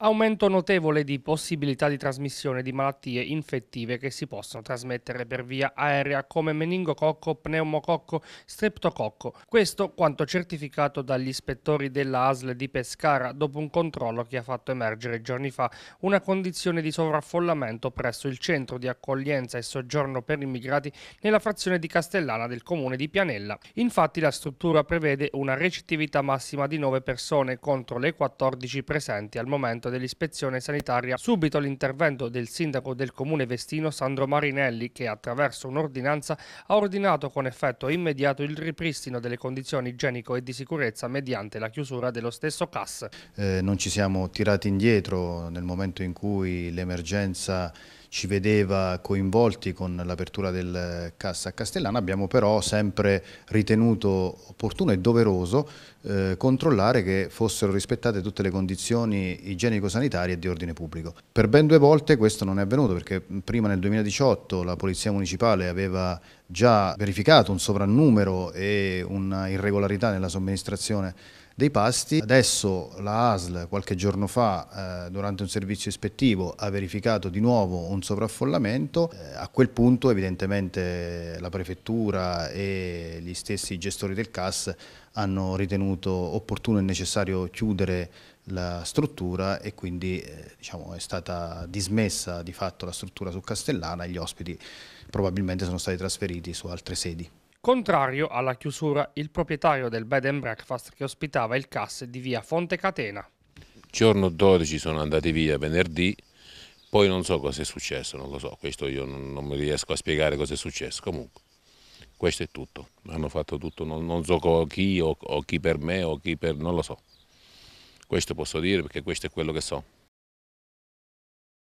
aumento notevole di possibilità di trasmissione di malattie infettive che si possono trasmettere per via aerea come meningococco, pneumococco, streptococco. Questo quanto certificato dagli ispettori della ASL di Pescara dopo un controllo che ha fatto emergere giorni fa una condizione di sovraffollamento presso il centro di accoglienza e soggiorno per immigrati nella frazione di Castellana del comune di Pianella. Infatti la struttura prevede una recettività massima di 9 persone contro le 14 presenti al momento durata dell'ispezione sanitaria subito l'intervento del sindaco del comune Vestino Sandro Marinelli che attraverso un'ordinanza ha ordinato con effetto immediato il ripristino delle condizioni igienico e di sicurezza mediante la chiusura dello stesso CAS. Eh, non ci siamo tirati indietro nel momento in cui l'emergenza ci vedeva coinvolti con l'apertura del eh, Cassa a Castellana, abbiamo però sempre ritenuto opportuno e doveroso eh, controllare che fossero rispettate tutte le condizioni igienico-sanitarie e di ordine pubblico. Per ben due volte questo non è avvenuto perché prima nel 2018 la Polizia Municipale aveva già verificato un sovrannumero e un'irregolarità nella somministrazione dei pasti. Adesso la ASL qualche giorno fa eh, durante un servizio ispettivo ha verificato di nuovo un sovraffollamento, eh, a quel punto evidentemente la prefettura e gli stessi gestori del CAS hanno ritenuto opportuno e necessario chiudere la struttura e quindi eh, diciamo, è stata dismessa di fatto la struttura su Castellana e gli ospiti probabilmente sono stati trasferiti su altre sedi. Contrario alla chiusura il proprietario del bed and breakfast che ospitava il CAS di via Fonte Catena. Giorno 12 sono andati via venerdì, poi non so cosa è successo, non lo so, questo io non, non mi riesco a spiegare cosa è successo, comunque questo è tutto, hanno fatto tutto, non, non so chi o, o chi per me o chi per... non lo so. Questo posso dire perché questo è quello che so.